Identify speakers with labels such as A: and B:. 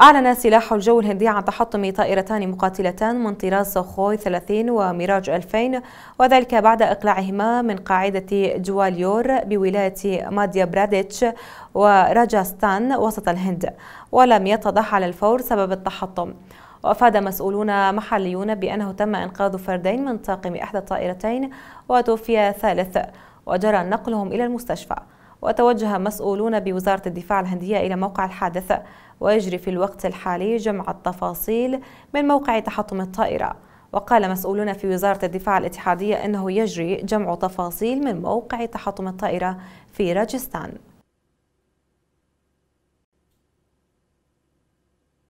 A: أعلن سلاح الجو الهندي عن تحطم طائرتان مقاتلتان من طراز سوخوي 30 وميراج 2000 وذلك بعد إقلاعهما من قاعدة جواليور بولاية ماديا براديتش وراجستان وسط الهند ولم يتضح على الفور سبب التحطم وأفاد مسؤولون محليون بأنه تم إنقاذ فردين من طاقم إحدى الطائرتين وتوفي ثالث وجرى نقلهم إلى المستشفى وتوجه مسؤولون بوزارة الدفاع الهندية إلى موقع الحادث ويجري في الوقت الحالي جمع التفاصيل من موقع تحطم الطائرة وقال مسؤولون في وزارة الدفاع الاتحادية أنه يجري جمع تفاصيل من موقع تحطم الطائرة في راجستان